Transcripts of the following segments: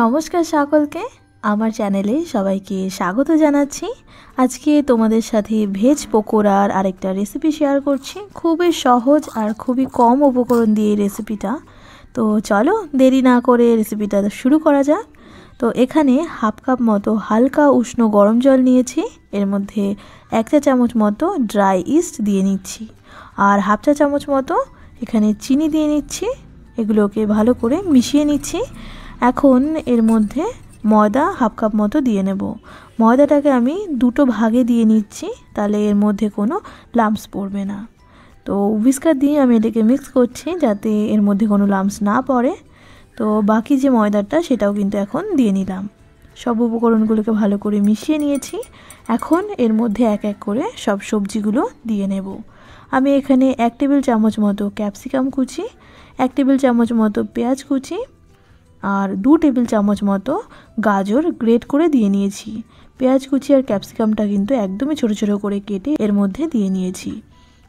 নমস্কার সকলকে আমার চ্যানেলে সবাইকে স্বাগত জানাচ্ছি আজকে তোমাদের সাথে ভেজ পকোড়ার আরেকটা রেসিপি শেয়ার করছি খুবই সহজ আর খুবই কম উপকরণ দিয়ে রেসিপিটা তো চলো দেরি না করে রেসিপিটা শুরু করা যাক তো এখানে হাফ কাপ মতো হালকা উষ্ণ গরম জল নিয়েছি এর মধ্যে এক চা চামচ মতো ড্রাই ইস্ট দিয়ে নিচ্ছি আর হাফ চা চামচ মতো এখানে চিনি দিয়ে নিচ্ছি এগুলোকে ভালো করে মিশিয়ে নিচ্ছি এখন এর মধ্যে ময়দা হাফ কাপ মতো দিয়ে নেব ময়দাটাকে আমি দুটো ভাগে দিয়ে নিচ্ছি তাহলে এর মধ্যে কোনো লাম্পস পড়বে না তো হুইস্কার দিয়ে আমি এটাকে মিক্স করছি যাতে এর মধ্যে কোনো লাম্পস না পড়ে তো বাকি যে ময়দাটা সেটাও কিন্তু এখন দিয়ে নিলাম সব উপকরণগুলোকে ভালো করে মিশিয়ে নিয়েছি এখন এর মধ্যে এক এক করে সব সবজিগুলো দিয়ে নেব আমি এখানে এক টেবিল চামচ মতো ক্যাপসিকাম কুচি এক টেবিল চামচ মতো পেঁয়াজ কুচি আর দু টেবিল চামচ মতো গাজর গ্রেট করে দিয়ে নিয়েছি পেঁয়াজ কুচি আর ক্যাপসিকামটা কিন্তু একদমই ছোট ছোট করে কেটে এর মধ্যে দিয়ে নিয়েছি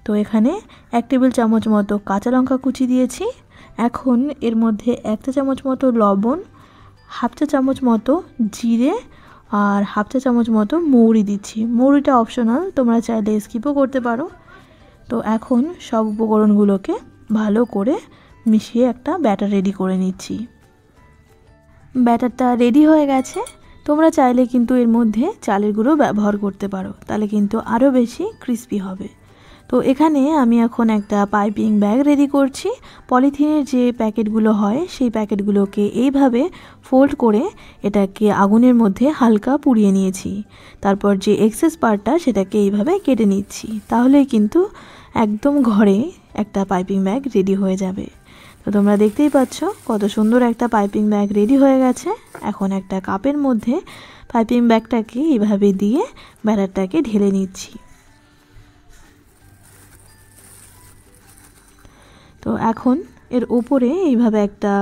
তো এখানে এক টেবিল চামচ মতো কাঁচা লঙ্কা কুচি দিয়েছি এখন এর মধ্যে একটা চামচ মতো লবণ হাফ চা চামচ মতো জিরে আর হাফ চা চামচ মতো মৌরি দিচ্ছি মৌরিটা অপশনাল তোমরা চাইলে স্কিপও করতে পারো তো এখন সব উপকরণগুলোকে ভালো করে মিশিয়ে একটা ব্যাটার রেডি করে নিচ্ছি ব্যাটারটা রেডি হয়ে গেছে তোমরা চাইলে কিন্তু এর মধ্যে চালের গুঁড়ো ব্যবহার করতে পারো তাহলে কিন্তু আরও বেশি ক্রিস্পি হবে তো এখানে আমি এখন একটা পাইপিং ব্যাগ রেডি করছি পলিথিনের যে প্যাকেটগুলো হয় সেই প্যাকেটগুলোকে এইভাবে ফোল্ড করে এটাকে আগুনের মধ্যে হালকা পুড়িয়ে নিয়েছি তারপর যে এক্সেস পার্টটা সেটাকে এইভাবে কেটে নিচ্ছি তাহলেই কিন্তু একদম ঘরে একটা পাইপিং ব্যাগ রেডি হয়ে যাবে তো তোমরা দেখতেই পাচ্ছ কত সুন্দর একটা পাইপিং ব্যাগ রেডি হয়ে গেছে এখন একটা কাপের মধ্যে পাইপিং ব্যাগটাকে এইভাবে দিয়ে ব্যাটারটাকে ঢেলে নিচ্ছি তো এখন এর ওপরে এইভাবে একটা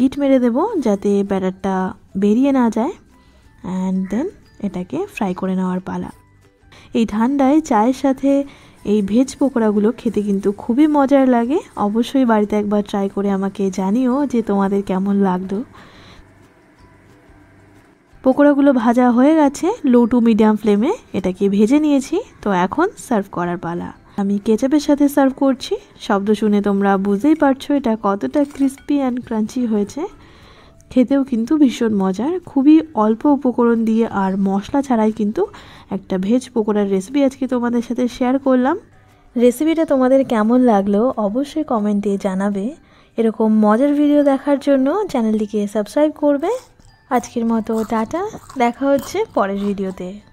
গিট মেরে দেব যাতে ব্যাটারটা বেরিয়ে না যায় অ্যান্ড দেন এটাকে ফ্রাই করে নেওয়ার পালা এই ঠান্ডায় চায়ের সাথে এই ভেজ পকোড়াগুলো খেতে কিন্তু খুবই মজার লাগে অবশ্যই বাড়িতে একবার ট্রাই করে আমাকে জানিও যে তোমাদের কেমন লাগলো পকোড়াগুলো ভাজা হয়ে গেছে লো টু মিডিয়াম ফ্লেমে এটাকে ভেজে নিয়েছি তো এখন সার্ভ করার পালা আমি কেচাপের সাথে সার্ভ করছি শব্দ শুনে তোমরা বুঝতেই পারছো এটা কতটা ক্রিস্পি অ্যান্ড ক্রাঞ্চি হয়েছে খেতেও কিন্তু ভীষণ মজার খুবই অল্প উপকরণ দিয়ে আর মশলা ছাড়াই কিন্তু একটা ভেজ পকোড়ার রেসিপি আজকে তোমাদের সাথে শেয়ার করলাম রেসিপিটা তোমাদের কেমন লাগলো অবশ্যই কমেন্টে জানাবে এরকম মজার ভিডিও দেখার জন্য চ্যানেলটিকে সাবস্ক্রাইব করবে আজকের মতো টাটা দেখা হচ্ছে পরের ভিডিওতে